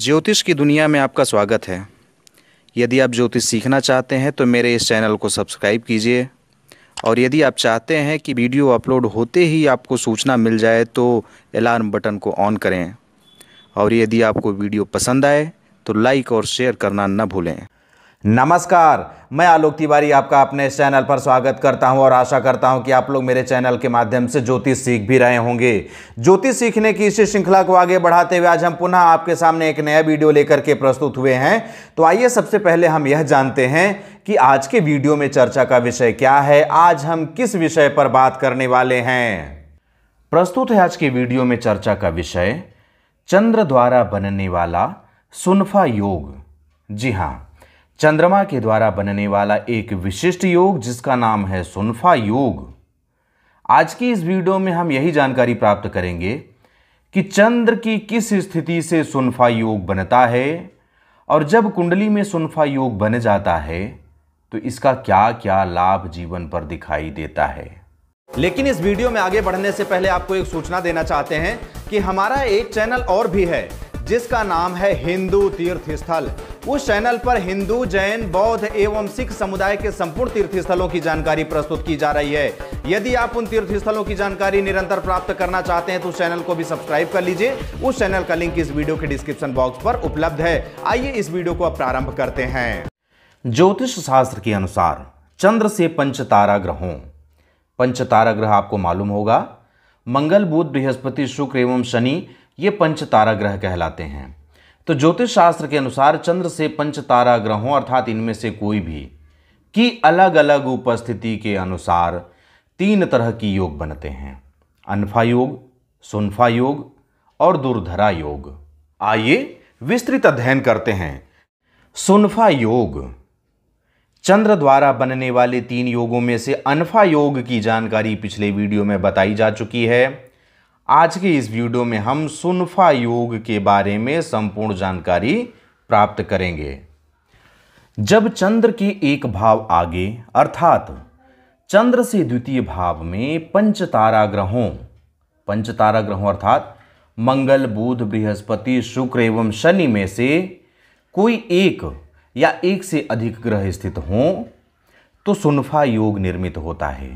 ज्योतिष की दुनिया में आपका स्वागत है यदि आप ज्योतिष सीखना चाहते हैं तो मेरे इस चैनल को सब्सक्राइब कीजिए और यदि आप चाहते हैं कि वीडियो अपलोड होते ही आपको सूचना मिल जाए तो अलार्म बटन को ऑन करें और यदि आपको वीडियो पसंद आए तो लाइक और शेयर करना न भूलें नमस्कार मैं आलोक तिवारी आपका अपने इस चैनल पर स्वागत करता हूं और आशा करता हूं कि आप लोग मेरे चैनल के माध्यम से ज्योतिष सीख भी रहे होंगे ज्योतिष सीखने की इसी श्रृंखला को आगे बढ़ाते हुए आज हम पुनः आपके सामने एक नया वीडियो लेकर के प्रस्तुत हुए हैं तो आइए सबसे पहले हम यह जानते हैं कि आज के वीडियो में चर्चा का विषय क्या है आज हम किस विषय पर बात करने वाले हैं प्रस्तुत है आज के वीडियो में चर्चा का विषय चंद्र द्वारा बनने वाला सुनफा योग जी हाँ चंद्रमा के द्वारा बनने वाला एक विशिष्ट योग जिसका नाम है सुनफा योग आज की इस वीडियो में हम यही जानकारी प्राप्त करेंगे कि चंद्र की किस स्थिति से सुनफा योग बनता है और जब कुंडली में सुनफा योग बन जाता है तो इसका क्या क्या लाभ जीवन पर दिखाई देता है लेकिन इस वीडियो में आगे बढ़ने से पहले आपको एक सूचना देना चाहते हैं कि हमारा एक चैनल और भी है जिसका नाम है हिंदू तीर्थ स्थल उस चैनल पर हिंदू जैन बौद्ध एवं सिख समुदाय के संपूर्ण तीर्थ स्थलों की जानकारी प्रस्तुत की जा रही है यदि आप उन तीर्थ स्थलों की जानकारी निरंतर प्राप्त करना चाहते हैं तो उस चैनल को भी सब्सक्राइब कर लीजिए उस चैनल का लिंक इस वीडियो के डिस्क्रिप्शन बॉक्स पर उपलब्ध है आइए इस वीडियो को प्रारंभ करते हैं ज्योतिष शास्त्र के अनुसार चंद्र से पंचतारा ग्रहों पंचतारा ग्रह आपको मालूम होगा मंगल बुध बृहस्पति शुक्र एवं शनि ये पंच तारा ग्रह कहलाते हैं तो ज्योतिष शास्त्र के अनुसार चंद्र से पंच तारा ग्रहों अर्थात इनमें से कोई भी की अलग अलग उपस्थिति के अनुसार तीन तरह की योग बनते हैं अनफा योग सुनफा योग और दुर्धरा योग आइए विस्तृत अध्ययन करते हैं सुनफा योग चंद्र द्वारा बनने वाले तीन योगों में से अनफा योग की जानकारी पिछले वीडियो में बताई जा चुकी है आज की इस वीडियो में हम सुनफा योग के बारे में संपूर्ण जानकारी प्राप्त करेंगे जब चंद्र के एक भाव आगे अर्थात चंद्र से द्वितीय भाव में पंचतारा ग्रहों पंचतारा ग्रहों अर्थात मंगल बुध बृहस्पति शुक्र एवं शनि में से कोई एक या एक से अधिक ग्रह स्थित हों तो सुनफा योग निर्मित होता है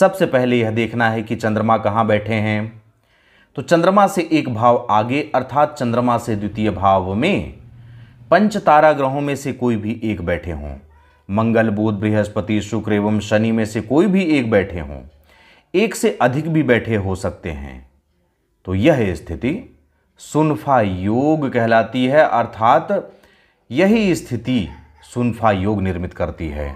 सबसे पहले यह देखना है कि चंद्रमा कहाँ बैठे हैं तो चंद्रमा से एक भाव आगे अर्थात चंद्रमा से द्वितीय भाव में पंच तारा ग्रहों में से कोई भी एक बैठे हों मंगल बुध बृहस्पति शुक्र एवं शनि में से कोई भी एक बैठे हों एक से अधिक भी बैठे हो सकते हैं तो यह स्थिति सुनफा योग कहलाती है अर्थात यही स्थिति सुनफा योग निर्मित करती है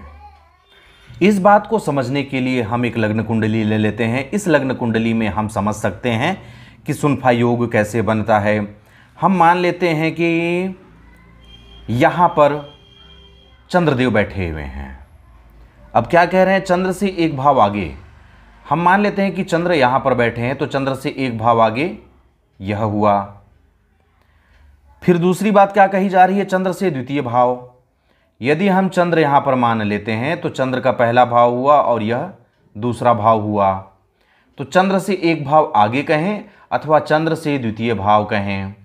इस बात को समझने के लिए हम एक लग्न कुंडली ले लेते हैं इस लग्न कुंडली में हम समझ सकते हैं कि सुनफा योग कैसे बनता है हम मान लेते हैं कि यहाँ पर चंद्रदेव बैठे हुए हैं अब क्या कह रहे हैं चंद्र से एक भाव आगे हम मान लेते हैं कि चंद्र यहाँ पर बैठे हैं तो चंद्र से एक भाव आगे यह हुआ फिर दूसरी बात क्या कही जा रही है चंद्र से द्वितीय भाव यदि हम चंद्र यहाँ पर मान लेते हैं तो चंद्र का पहला भाव हुआ और यह दूसरा भाव हुआ तो चंद्र से एक भाव आगे कहें अथवा चंद्र से द्वितीय भाव कहें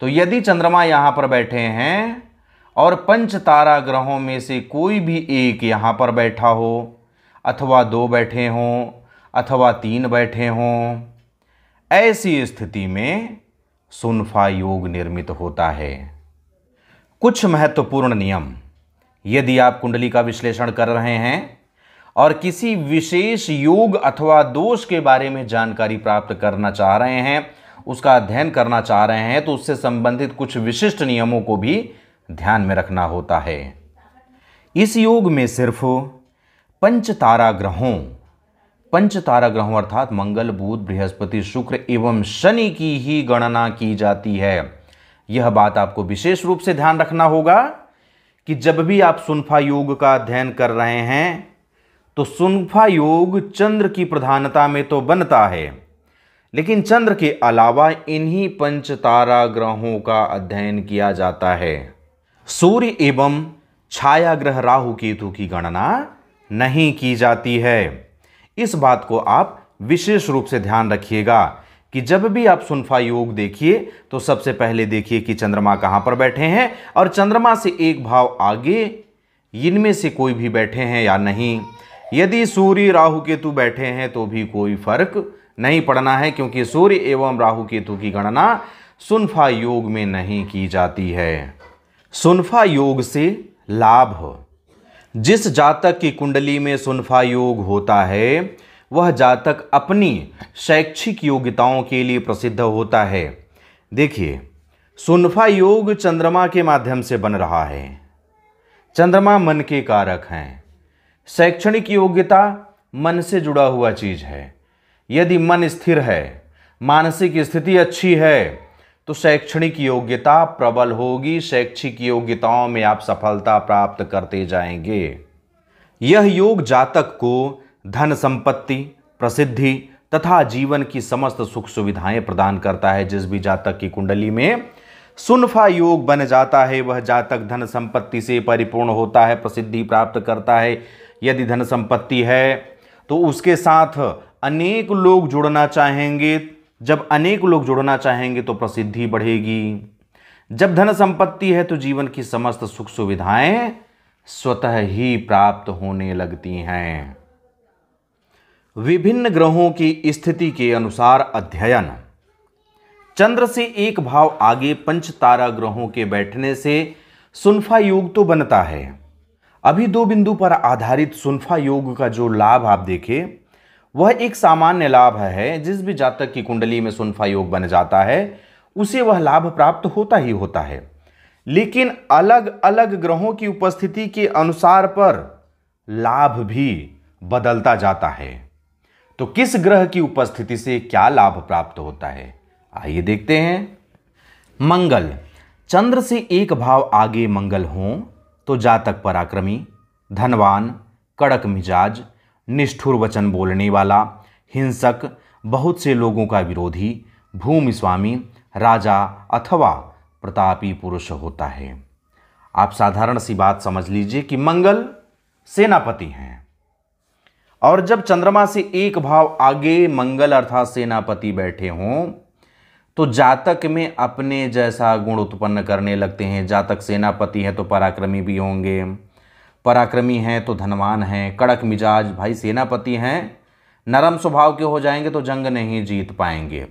तो यदि चंद्रमा यहाँ पर बैठे हैं और पंच तारा ग्रहों में से कोई भी एक यहाँ पर बैठा हो अथवा दो बैठे हों अथवा तीन बैठे हों ऐसी स्थिति में सुनफा योग निर्मित होता है कुछ महत्वपूर्ण नियम यदि आप कुंडली का विश्लेषण कर रहे हैं और किसी विशेष योग अथवा दोष के बारे में जानकारी प्राप्त करना चाह रहे हैं उसका अध्ययन करना चाह रहे हैं तो उससे संबंधित कुछ विशिष्ट नियमों को भी ध्यान में रखना होता है इस योग में सिर्फ पंच तारा ग्रहों पंच तारा ग्रहों अर्थात मंगल बुध बृहस्पति शुक्र एवं शनि की ही गणना की जाती है यह बात आपको विशेष रूप से ध्यान रखना होगा कि जब भी आप सुनफा योग का अध्ययन कर रहे हैं तो सुनफा योग चंद्र की प्रधानता में तो बनता है लेकिन चंद्र के अलावा इन्हीं पंच तारा ग्रहों का अध्ययन किया जाता है सूर्य एवं छाया ग्रह राहु केतु की गणना नहीं की जाती है इस बात को आप विशेष रूप से ध्यान रखिएगा कि जब भी आप सुनफा योग देखिए तो सबसे पहले देखिए कि चंद्रमा कहाँ पर बैठे हैं और चंद्रमा से एक भाव आगे इनमें से कोई भी बैठे हैं या नहीं यदि सूर्य राहु केतु बैठे हैं तो भी कोई फर्क नहीं पड़ना है क्योंकि सूर्य एवं राहु केतु की गणना सुनफा योग में नहीं की जाती है सुनफा योग से लाभ जिस जातक की कुंडली में सुनफा योग होता है वह जातक अपनी शैक्षिक योग्यताओं के लिए प्रसिद्ध होता है देखिए सुनफा योग चंद्रमा के माध्यम से बन रहा है चंद्रमा मन के कारक हैं शैक्षणिक योग्यता मन से जुड़ा हुआ चीज़ है यदि मन स्थिर है मानसिक स्थिति अच्छी है तो शैक्षणिक योग्यता प्रबल होगी शैक्षिक योग्यताओं में आप सफलता प्राप्त करते जाएंगे यह योग जातक को धन संपत्ति प्रसिद्धि तथा जीवन की समस्त सुख सुविधाएं प्रदान करता है जिस भी जातक की कुंडली में सुनफा योग बन जाता है वह जातक धन संपत्ति से परिपूर्ण होता है प्रसिद्धि प्राप्त करता है यदि धन संपत्ति है तो उसके साथ अनेक लोग जुड़ना चाहेंगे जब अनेक लोग जुड़ना चाहेंगे तो प्रसिद्धि बढ़ेगी जब धन संपत्ति है तो जीवन की समस्त सुख सुविधाएं स्वतः ही प्राप्त होने लगती हैं विभिन्न ग्रहों की स्थिति के अनुसार अध्ययन चंद्र से एक भाव आगे पंच तारा ग्रहों के बैठने से सुनफा योग तो बनता है अभी दो बिंदु पर आधारित सुनफा योग का जो लाभ आप देखें वह एक सामान्य लाभ है जिस भी जातक की कुंडली में सुनफा योग बन जाता है उसे वह लाभ प्राप्त होता ही होता है लेकिन अलग अलग ग्रहों की उपस्थिति के अनुसार पर लाभ भी बदलता जाता है तो किस ग्रह की उपस्थिति से क्या लाभ प्राप्त होता है आइए देखते हैं मंगल चंद्र से एक भाव आगे मंगल हों तो जातक पराक्रमी धनवान कड़क मिजाज निष्ठुर वचन बोलने वाला हिंसक बहुत से लोगों का विरोधी भूमि स्वामी राजा अथवा प्रतापी पुरुष होता है आप साधारण सी बात समझ लीजिए कि मंगल सेनापति हैं और जब चंद्रमा से एक भाव आगे मंगल अर्थात सेनापति बैठे हों तो जातक में अपने जैसा गुण उत्पन्न करने लगते हैं जातक सेनापति हैं तो पराक्रमी भी होंगे पराक्रमी हैं तो धनवान हैं कड़क मिजाज भाई सेनापति हैं नरम स्वभाव के हो जाएंगे तो जंग नहीं जीत पाएंगे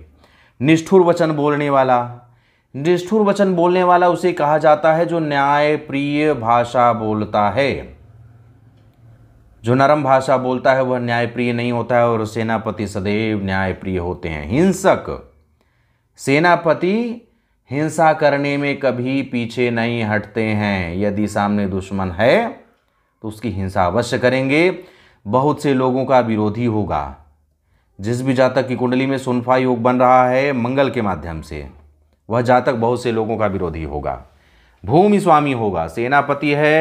निष्ठुर वचन बोलने वाला निष्ठुर वचन बोलने वाला उसे कहा जाता है जो न्याय प्रिय भाषा बोलता है जो नरम भाषा बोलता है वह न्यायप्रिय नहीं होता है और सेनापति सदैव न्यायप्रिय होते हैं हिंसक सेनापति हिंसा करने में कभी पीछे नहीं हटते हैं यदि सामने दुश्मन है तो उसकी हिंसा अवश्य करेंगे बहुत से लोगों का विरोधी होगा जिस भी जातक की कुंडली में सुनफा योग बन रहा है मंगल के माध्यम से वह जातक बहुत से लोगों का विरोधी होगा भूमि स्वामी होगा सेनापति है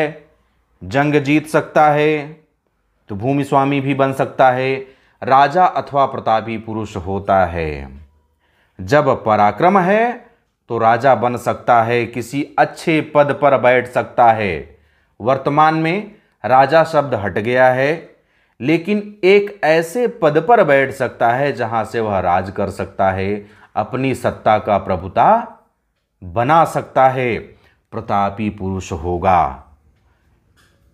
जंग जीत सकता है तो भूमि स्वामी भी बन सकता है राजा अथवा प्रतापी पुरुष होता है जब पराक्रम है तो राजा बन सकता है किसी अच्छे पद पर बैठ सकता है वर्तमान में राजा शब्द हट गया है लेकिन एक ऐसे पद पर बैठ सकता है जहां से वह राज कर सकता है अपनी सत्ता का प्रभुता बना सकता है प्रतापी पुरुष होगा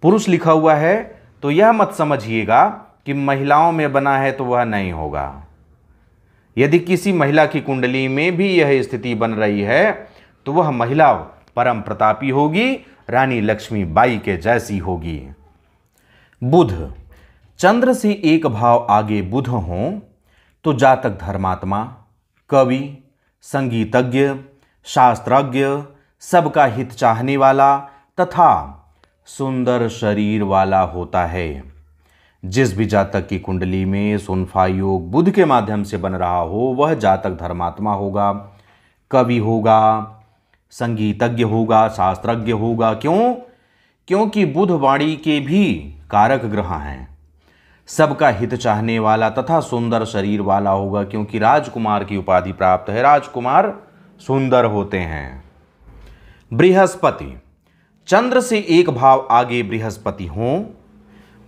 पुरुष लिखा हुआ है तो यह मत समझिएगा कि महिलाओं में बना है तो वह नहीं होगा यदि किसी महिला की कुंडली में भी यह स्थिति बन रही है तो वह महिला परम प्रतापी होगी रानी लक्ष्मी बाई के जैसी होगी बुध चंद्र से एक भाव आगे बुध हों तो जातक धर्मात्मा कवि संगीतज्ञ शास्त्रज्ञ सबका हित चाहने वाला तथा सुंदर शरीर वाला होता है जिस भी जातक की कुंडली में सुनफा योग बुध के माध्यम से बन रहा हो वह जातक धर्मात्मा होगा कवि होगा संगीतज्ञ होगा शास्त्रज्ञ होगा क्यों क्योंकि बुध वाणी के भी कारक ग्रह हैं सबका हित चाहने वाला तथा सुंदर शरीर वाला होगा क्योंकि राजकुमार की उपाधि प्राप्त है राजकुमार सुंदर होते हैं बृहस्पति चंद्र से एक भाव आगे बृहस्पति हों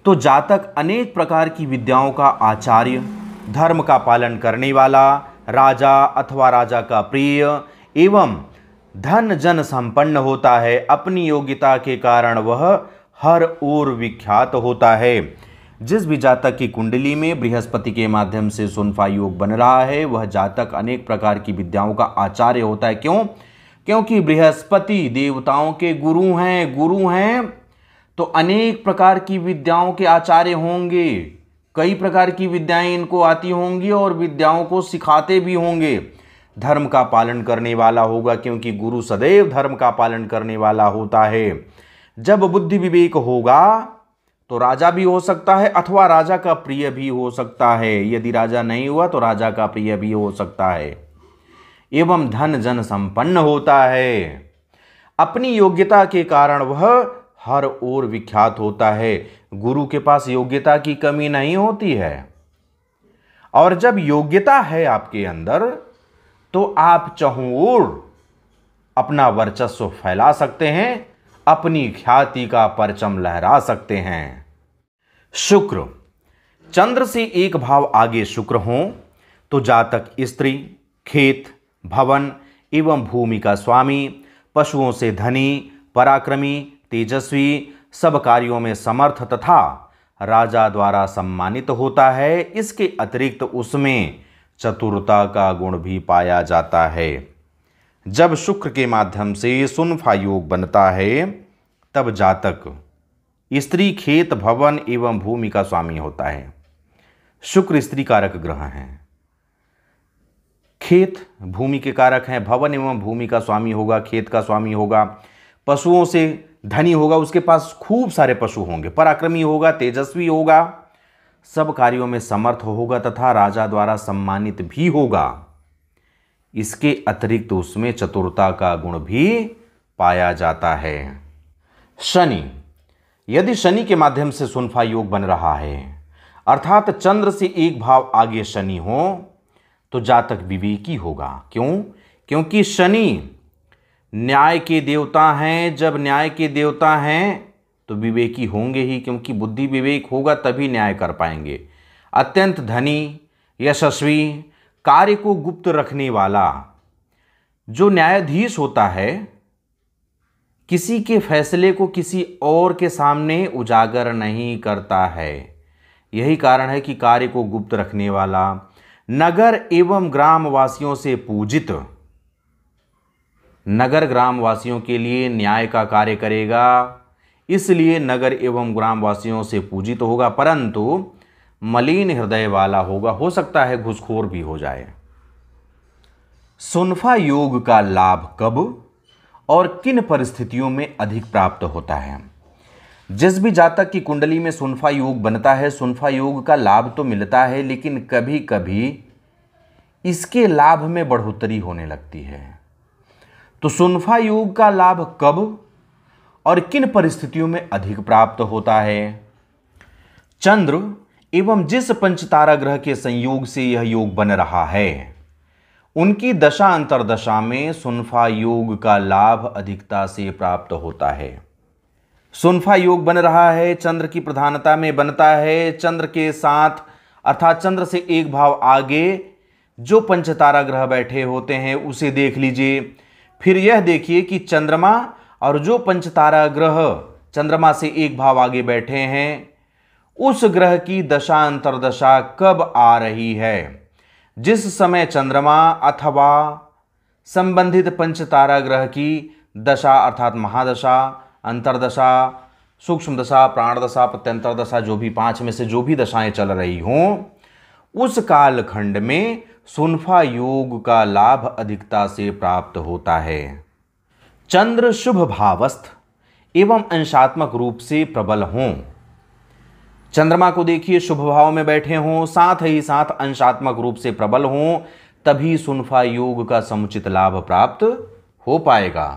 तो जातक अनेक प्रकार की विद्याओं का आचार्य धर्म का पालन करने वाला राजा अथवा राजा का प्रिय एवं धन जन संपन्न होता है अपनी योग्यता के कारण वह हर ओर विख्यात होता है जिस भी जातक की कुंडली में बृहस्पति के माध्यम से सुनफा योग बन रहा है वह जातक अनेक प्रकार की विद्याओं का आचार्य होता है क्यों क्योंकि बृहस्पति देवताओं के गुरु हैं गुरु हैं तो अनेक प्रकार की विद्याओं के आचार्य होंगे कई प्रकार की विद्याएं इनको आती होंगी और विद्याओं को सिखाते भी होंगे धर्म का पालन करने वाला होगा क्योंकि गुरु सदैव धर्म का पालन करने वाला होता है जब बुद्धि विवेक होगा तो राजा भी हो सकता है अथवा राजा का प्रिय भी हो सकता है यदि राजा नहीं हुआ तो राजा का प्रिय भी हो सकता है एवं धन जन संपन्न होता है अपनी योग्यता के कारण वह हर ओर विख्यात होता है गुरु के पास योग्यता की कमी नहीं होती है और जब योग्यता है आपके अंदर तो आप चहु ओर अपना वर्चस्व फैला सकते हैं अपनी ख्याति का परचम लहरा सकते हैं शुक्र चंद्र से एक भाव आगे शुक्र हो तो जातक स्त्री खेत भवन एवं भूमि का स्वामी पशुओं से धनी पराक्रमी तेजस्वी सब कार्यों में समर्थ तथा राजा द्वारा सम्मानित होता है इसके अतिरिक्त उसमें चतुरता का गुण भी पाया जाता है जब शुक्र के माध्यम से सुनफा योग बनता है तब जातक स्त्री खेत भवन एवं भूमि का स्वामी होता है शुक्र स्त्री कारक ग्रह हैं खेत भूमि के कारक हैं भवन एवं भूमि का स्वामी होगा खेत का स्वामी होगा पशुओं से धनी होगा उसके पास खूब सारे पशु होंगे पराक्रमी होगा तेजस्वी होगा सब कार्यों में समर्थ होगा तथा राजा द्वारा सम्मानित भी होगा इसके अतिरिक्त उसमें चतुरता का गुण भी पाया जाता है शनि यदि शनि के माध्यम से सुनफा योग बन रहा है अर्थात चंद्र से एक भाव आगे शनि हो तो जातक विवेकी होगा क्यों क्योंकि शनि न्याय के देवता हैं जब न्याय के देवता हैं तो विवेकी होंगे ही क्योंकि बुद्धि विवेक होगा तभी न्याय कर पाएंगे अत्यंत धनी यशस्वी कार्य को गुप्त रखने वाला जो न्यायाधीश होता है किसी के फैसले को किसी और के सामने उजागर नहीं करता है यही कारण है कि कार्य को गुप्त रखने वाला नगर एवं ग्रामवासियों से पूजित नगर ग्रामवासियों के लिए न्याय का कार्य करेगा इसलिए नगर एवं ग्रामवासियों से पूजित तो होगा परंतु मलिन हृदय वाला होगा हो सकता है घुसखोर भी हो जाए सुनफा योग का लाभ कब और किन परिस्थितियों में अधिक प्राप्त होता है जिस भी जातक की कुंडली में सुनफा योग बनता है सुनफा योग का लाभ तो मिलता है लेकिन कभी कभी इसके लाभ में बढ़ोतरी होने लगती है तो सुनफा योग का लाभ कब और किन परिस्थितियों में अधिक प्राप्त होता है चंद्र एवं जिस पंचतारा ग्रह के संयोग से यह योग बन रहा है उनकी दशा अंतरदशा में सुनफा योग का लाभ अधिकता से प्राप्त होता है सुनफा योग बन रहा है चंद्र की प्रधानता में बनता है चंद्र के साथ अर्थात चंद्र से एक भाव आगे जो पंचतारा ग्रह बैठे होते हैं उसे देख लीजिए फिर यह देखिए कि चंद्रमा और जो पंचतारा ग्रह चंद्रमा से एक भाव आगे बैठे हैं उस ग्रह की दशा अंतरदशा कब आ रही है जिस समय चंद्रमा अथवा संबंधित पंचतारा ग्रह की दशा अर्थात महादशा अंतरदशा सूक्ष्म दशा प्राण दशा प्रत्यंतर दशा जो भी पांच में से जो भी दशाएं चल रही हों उस कालखंड में सुनफा योग का लाभ अधिकता से प्राप्त होता है चंद्र शुभ भावस्थ एवं अंशात्मक रूप से प्रबल हों चंद्रमा को देखिए शुभ भाव में बैठे हों साथ ही साथ अंशात्मक रूप से प्रबल हों तभी सुनफा योग का समुचित लाभ प्राप्त हो पाएगा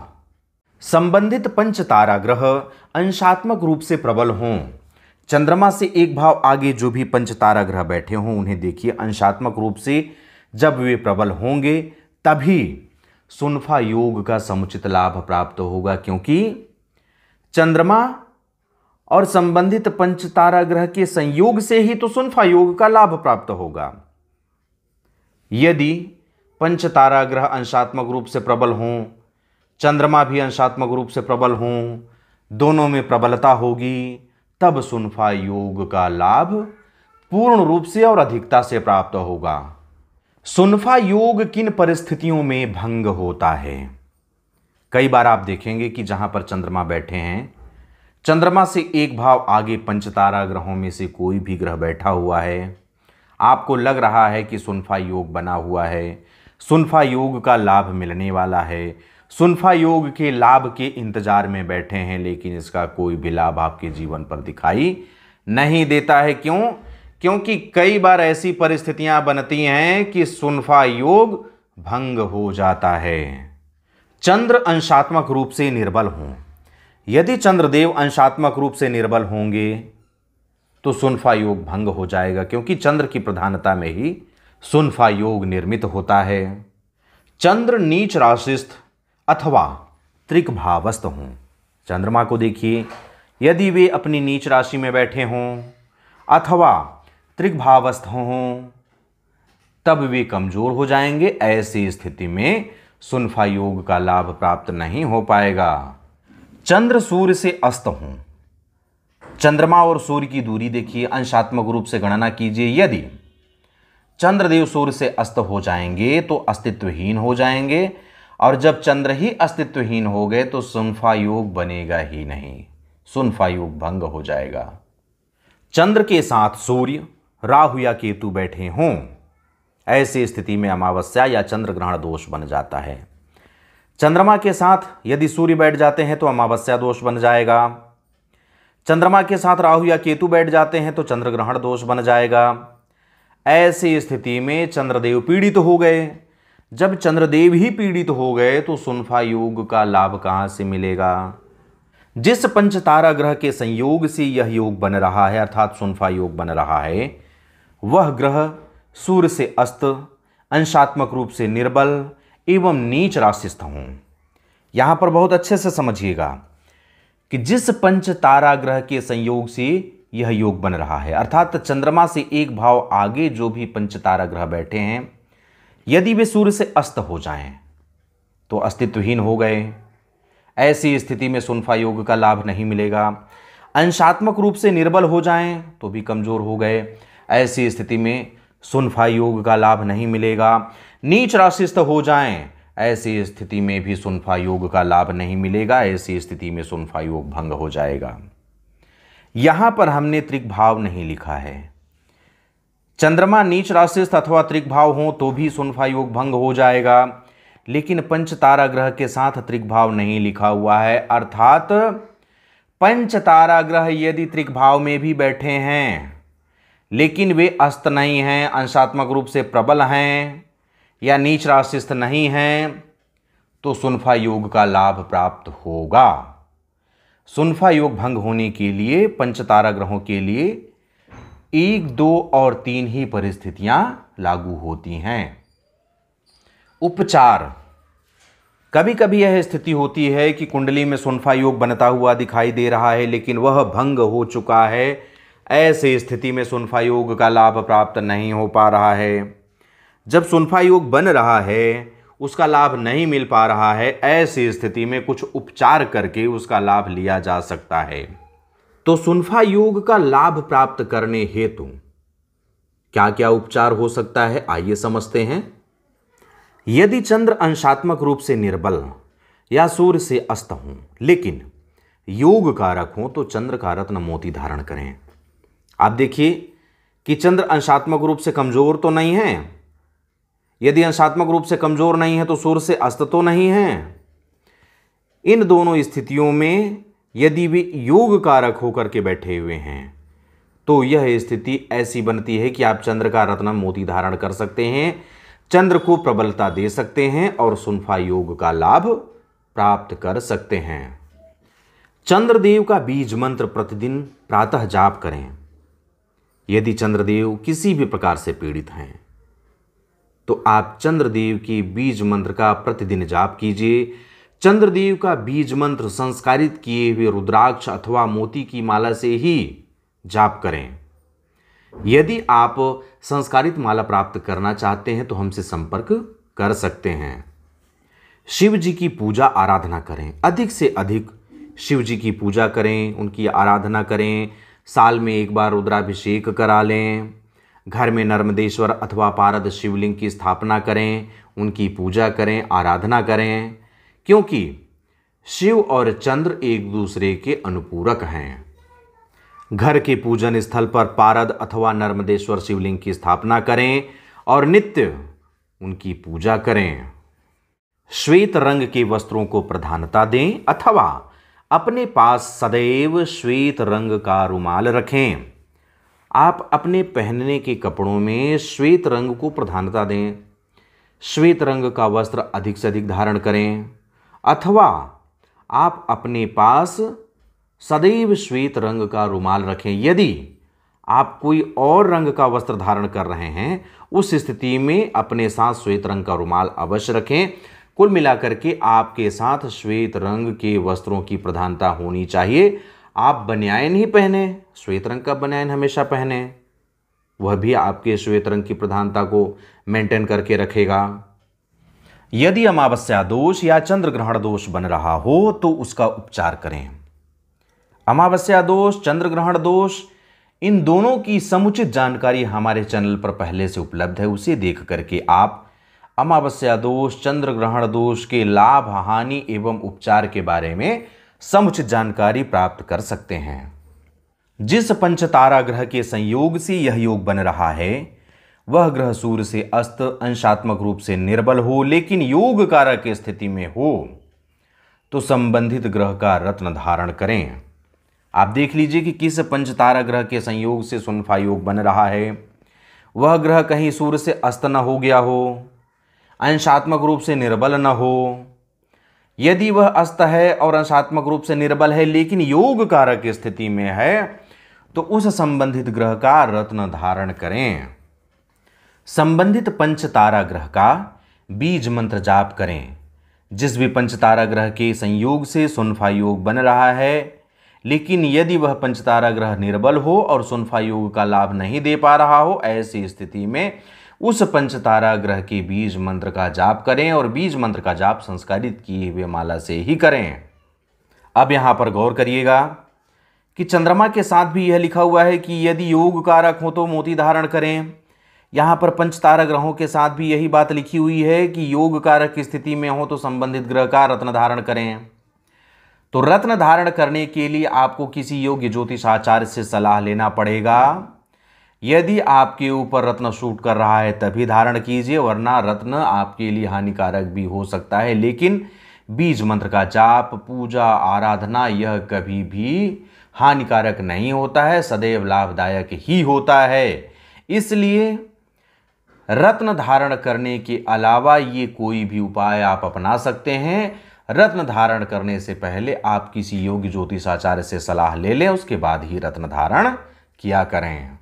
संबंधित पंच तारा ग्रह अंशात्मक रूप से प्रबल हों चंद्रमा से एक भाव आगे जो भी पंच तारा ग्रह बैठे हों उन्हें देखिए अंशात्मक रूप से जब वे प्रबल होंगे तभी सुनफा योग का समुचित लाभ प्राप्त होगा क्योंकि चंद्रमा और संबंधित पंच तारा ग्रह के संयोग से ही तो सुनफा योग का लाभ प्राप्त होगा यदि पंच तारा ग्रह अंशात्मक रूप से प्रबल हों चंद्रमा भी अंशात्मक रूप से प्रबल हों दोनों में प्रबलता होगी तब सुनफा योग का लाभ पूर्ण रूप से और अधिकता से प्राप्त होगा सुनफा योग किन परिस्थितियों में भंग होता है कई बार आप देखेंगे कि जहां पर चंद्रमा बैठे हैं चंद्रमा से एक भाव आगे पंचतारा ग्रहों में से कोई भी ग्रह बैठा हुआ है आपको लग रहा है कि सुनफा योग बना हुआ है सुनफा योग का लाभ मिलने वाला है सुनफा योग के लाभ के इंतजार में बैठे हैं लेकिन इसका कोई भी लाभ आपके जीवन पर दिखाई नहीं देता है क्यों क्योंकि कई बार ऐसी परिस्थितियां बनती हैं कि सुनफा योग भंग हो जाता है चंद्र अंशात्मक रूप से निर्बल हों यदि चंद्रदेव अंशात्मक रूप से निर्बल होंगे तो सुनफा योग भंग हो जाएगा क्योंकि चंद्र की प्रधानता में ही सुनफा योग निर्मित होता है चंद्र नीच राशिस्थ अथवा त्रिकभावस्थ हों चंद्रमा को देखिए यदि वे अपनी नीच राशि में बैठे हों अथवा त्रिग्भावस्थ हों तब वे कमज़ोर हो जाएंगे ऐसी स्थिति में सुनफा योग का लाभ प्राप्त नहीं हो पाएगा चंद्र सूर्य से अस्त हों चंद्रमा और सूर्य की दूरी देखिए अंशात्मक रूप से गणना कीजिए यदि चंद्रदेव सूर्य से अस्त हो जाएंगे तो अस्तित्वहीन हो जाएंगे और जब चंद्र ही अस्तित्वहीन हो गए तो सुनफा योग बनेगा ही नहीं सुनफा योग भंग हो जाएगा चंद्र के साथ सूर्य राहु या केतु बैठे हों ऐसी स्थिति में अमावस्या या चंद्र ग्रहण दोष बन जाता है चंद्रमा के साथ यदि सूर्य बैठ जाते हैं तो अमावस्या दोष बन जाएगा चंद्रमा के साथ राहु या केतु बैठ जाते हैं तो चंद्र ग्रहण दोष बन जाएगा ऐसी स्थिति में चंद्रदेव पीड़ित तो हो गए जब चंद्रदेव ही पीड़ित तो हो गए तो सुनफा योग का लाभ कहाँ से मिलेगा जिस पंचतारा ग्रह के संयोग से यह योग बन रहा है अर्थात सुनफा योग बन रहा है वह ग्रह सूर्य से अस्त अंशात्मक रूप से निर्बल एवं नीच राशिस्थ हों यहाँ पर बहुत अच्छे से समझिएगा कि जिस पंच तारा ग्रह के संयोग से यह योग बन रहा है अर्थात चंद्रमा से एक भाव आगे जो भी पंच तारा ग्रह बैठे हैं यदि वे सूर्य से अस्त हो जाएं तो अस्तित्वहीन हो गए ऐसी स्थिति में सुनफा योग का लाभ नहीं मिलेगा अंशात्मक रूप से निर्बल हो जाएं तो भी कमज़ोर हो गए ऐसी स्थिति में सुनफा योग का लाभ नहीं मिलेगा नीच राशिस्थ हो जाएं ऐसी स्थिति में भी सुनफा योग का लाभ नहीं मिलेगा ऐसी स्थिति में सुनफा योग भंग हो जाएगा यहां पर हमने त्रिक भाव नहीं लिखा है चंद्रमा नीच राशिस्थ अथवा त्रिक भाव हो तो भी सुनफा योग भंग हो जाएगा लेकिन पंच तारा ग्रह के साथ त्रिक भाव नहीं लिखा हुआ है अर्थात पंच तारा ग्रह यदि त्रिक भाव में भी बैठे हैं लेकिन वे अस्त नहीं हैं अंशात्मक रूप से प्रबल हैं या नीच राशिस्थ नहीं हैं तो सुनफा योग का लाभ प्राप्त होगा सुनफा योग भंग होने के लिए पंचतारा ग्रहों के लिए एक दो और तीन ही परिस्थितियां लागू होती हैं उपचार कभी कभी यह स्थिति होती है कि कुंडली में सुनफा योग बनता हुआ दिखाई दे रहा है लेकिन वह भंग हो चुका है ऐसी स्थिति में सुनफा योग का लाभ प्राप्त नहीं हो पा रहा है जब सुनफा योग बन रहा है उसका लाभ नहीं मिल पा रहा है ऐसी स्थिति में कुछ उपचार करके उसका लाभ लिया जा सकता है तो सुनफा योग का लाभ प्राप्त करने हेतु क्या क्या उपचार हो सकता है आइए समझते हैं यदि चंद्र अंशात्मक रूप से निर्बल या सूर्य से अस्त हों लेकिन योग कारक हो तो चंद्र का रत्न मोती धारण करें आप देखिए कि चंद्र अंशात्मक रूप से कमज़ोर तो नहीं है यदि अंशात्मक रूप से कमज़ोर नहीं है तो सूर्य से अस्त तो नहीं है इन दोनों स्थितियों में यदि वे योग कारक होकर के बैठे हुए हैं तो यह स्थिति ऐसी बनती है कि आप चंद्र का रत्न मोती धारण कर सकते हैं चंद्र को प्रबलता दे सकते हैं और सुनफा योग का लाभ प्राप्त कर सकते हैं चंद्रदेव का बीज मंत्र प्रतिदिन प्रातः जाप करें यदि चंद्रदेव किसी भी प्रकार से पीड़ित हैं तो आप चंद्रदेव के बीज मंत्र का प्रतिदिन जाप कीजिए चंद्रदेव का बीज मंत्र संस्कारित किए हुए रुद्राक्ष अथवा मोती की माला से ही जाप करें यदि आप संस्कारित माला प्राप्त करना चाहते हैं तो हमसे संपर्क कर सकते हैं शिव जी की पूजा आराधना करें अधिक से अधिक शिव जी की पूजा करें उनकी आराधना करें साल में एक बार रुद्राभिषेक करा लें घर में नर्मदेश्वर अथवा पारद शिवलिंग की स्थापना करें उनकी पूजा करें आराधना करें क्योंकि शिव और चंद्र एक दूसरे के अनुपूरक हैं घर के पूजन स्थल पर पारद अथवा नर्मदेश्वर शिवलिंग की स्थापना करें और नित्य उनकी पूजा करें श्वेत रंग के वस्त्रों को प्रधानता दें अथवा अपने पास सदैव श्वेत रंग का रुमाल रखें आप अपने पहनने के कपड़ों में श्वेत रंग को प्रधानता दें श्वेत रंग का वस्त्र अधिक से अधिक धारण करें अथवा आप अपने पास सदैव श्वेत रंग का रुमाल रखें यदि आप कोई और रंग का वस्त्र धारण कर रहे हैं उस स्थिति में अपने साथ श्वेत रंग का रुमाल अवश्य रखें कुल मिलाकर के आपके साथ श्वेत रंग के वस्त्रों की प्रधानता होनी चाहिए आप बनियान ही पहने श्वेत रंग का बनियान हमेशा पहने वह भी आपके श्वेत रंग की प्रधानता को मेंटेन करके रखेगा यदि अमावस्या दोष या चंद्र ग्रहण दोष बन रहा हो तो उसका उपचार करें अमावस्या दोष चंद्र ग्रहण दोष इन दोनों की समुचित जानकारी हमारे चैनल पर पहले से उपलब्ध है उसे देख करके आप अमावस्या दोष चंद्र ग्रहण दोष के लाभ हानि एवं उपचार के बारे में समुचित जानकारी प्राप्त कर सकते हैं जिस पंचतारा ग्रह के संयोग से यह योग बन रहा है वह ग्रह सूर्य से अस्त अंशात्मक रूप से निर्बल हो लेकिन योग कारक स्थिति में हो तो संबंधित ग्रह का रत्न धारण करें आप देख लीजिए कि किस पंचतारा ग्रह के संयोग से सुनफा योग बन रहा है वह ग्रह कहीं सूर्य से अस्त न हो गया हो अंशात्मक रूप से निर्बल न हो यदि वह अस्त है और अंशात्मक रूप से निर्बल है लेकिन योग कारक स्थिति में है तो उस संबंधित ग्रह का रत्न धारण करें संबंधित पंचतारा ग्रह का बीज मंत्र जाप करें जिस भी पंचतारा ग्रह के संयोग से सुनफा योग बन रहा है लेकिन यदि वह पंचतारा ग्रह निर्बल हो और सुनफा योग का लाभ नहीं दे पा रहा हो ऐसी स्थिति में उस पंचतारा ग्रह के बीज मंत्र का जाप करें और बीज मंत्र का जाप संस्कारित किए हुए माला से ही करें अब यहां पर गौर करिएगा कि चंद्रमा के साथ भी यह लिखा हुआ है कि यदि योग कारक हो तो मोती धारण करें यहां पर पंचतारा ग्रहों के साथ भी यही बात लिखी हुई है कि योग कारक की स्थिति में हो तो संबंधित ग्रह का रत्न धारण करें तो रत्न धारण करने के लिए आपको किसी योग्य ज्योतिष आचार्य से सलाह लेना पड़ेगा यदि आपके ऊपर रत्न सूट कर रहा है तभी धारण कीजिए वरना रत्न आपके लिए हानिकारक भी हो सकता है लेकिन बीज मंत्र का जाप पूजा आराधना यह कभी भी हानिकारक नहीं होता है सदैव लाभदायक ही होता है इसलिए रत्न धारण करने के अलावा ये कोई भी उपाय आप अपना सकते हैं रत्न धारण करने से पहले आप किसी योग्य ज्योतिषाचार्य से सलाह ले लें उसके बाद ही रत्न धारण किया करें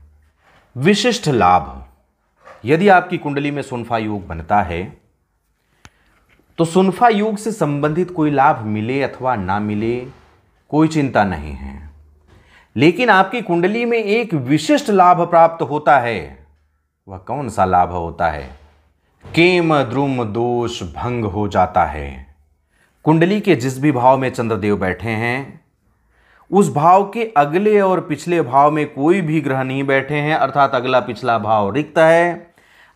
विशिष्ट लाभ यदि आपकी कुंडली में सुनफा योग बनता है तो सुनफा योग से संबंधित कोई लाभ मिले अथवा ना मिले कोई चिंता नहीं है लेकिन आपकी कुंडली में एक विशिष्ट लाभ प्राप्त होता है वह कौन सा लाभ होता है केम द्रुम दोष भंग हो जाता है कुंडली के जिस भी भाव में चंद्रदेव बैठे हैं उस भाव के अगले और पिछले भाव में कोई भी ग्रह नहीं बैठे हैं अर्थात अगला पिछला भाव रिक्त है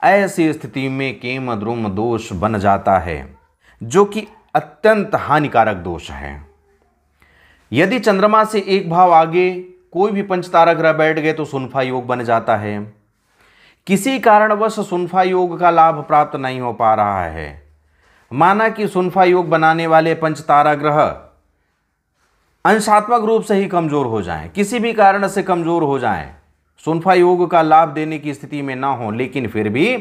ऐसी स्थिति में केम द्रुम दोष बन जाता है जो कि अत्यंत हानिकारक दोष है यदि चंद्रमा से एक भाव आगे कोई भी पंचतारा ग्रह बैठ गए तो सुनफा योग बन जाता है किसी कारणवश सुनफा योग का लाभ प्राप्त नहीं हो पा रहा है माना कि सुनफा योग बनाने वाले पंचतारा ग्रह अंशात्मक रूप से ही कमज़ोर हो जाएं किसी भी कारण से कमज़ोर हो जाएं सुनफा योग का लाभ देने की स्थिति में ना हो लेकिन फिर भी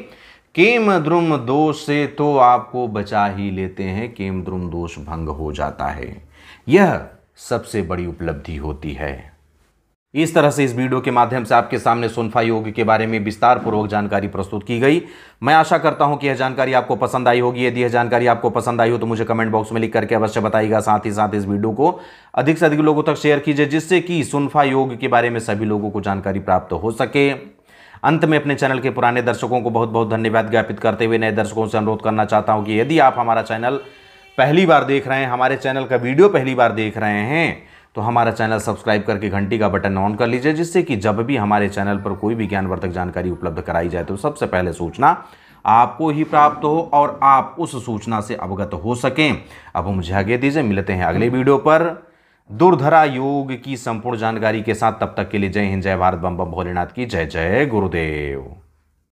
केम द्रुम दोष से तो आपको बचा ही लेते हैं केम द्रुम दोष भंग हो जाता है यह सबसे बड़ी उपलब्धि होती है इस तरह से इस वीडियो के माध्यम से आपके सामने सुनफा योग के बारे में विस्तार पूर्वक जानकारी प्रस्तुत की गई मैं आशा करता हूं कि यह जानकारी आपको पसंद आई होगी यदि यह जानकारी आपको पसंद आई हो तो मुझे कमेंट बॉक्स में लिख करके अवश्य बताइएगा साथ ही साथ इस वीडियो को अधिक से अधिक लोगों तक शेयर कीजिए जिससे कि सुनफा योग के बारे में सभी लोगों को जानकारी प्राप्त हो सके अंत में अपने चैनल के पुराने दर्शकों को बहुत बहुत धन्यवाद ज्ञापित करते हुए नए दर्शकों से अनुरोध करना चाहता हूँ कि यदि आप हमारा चैनल पहली बार देख रहे हैं हमारे चैनल का वीडियो पहली बार देख रहे हैं तो हमारा चैनल सब्सक्राइब करके घंटी का बटन ऑन कर लीजिए जिससे कि जब भी हमारे चैनल पर कोई भी ज्ञानवर्धक जानकारी उपलब्ध कराई जाए तो सबसे पहले सूचना आपको ही प्राप्त हो और आप उस सूचना से अवगत हो सकें अब मुझे आगे दीजिए मिलते हैं अगले वीडियो पर दुर्धरा योग की संपूर्ण जानकारी के साथ तब तक के लिए जय हिंद जय भारत बम बम भोलेनाथ की जय जय गुरुदेव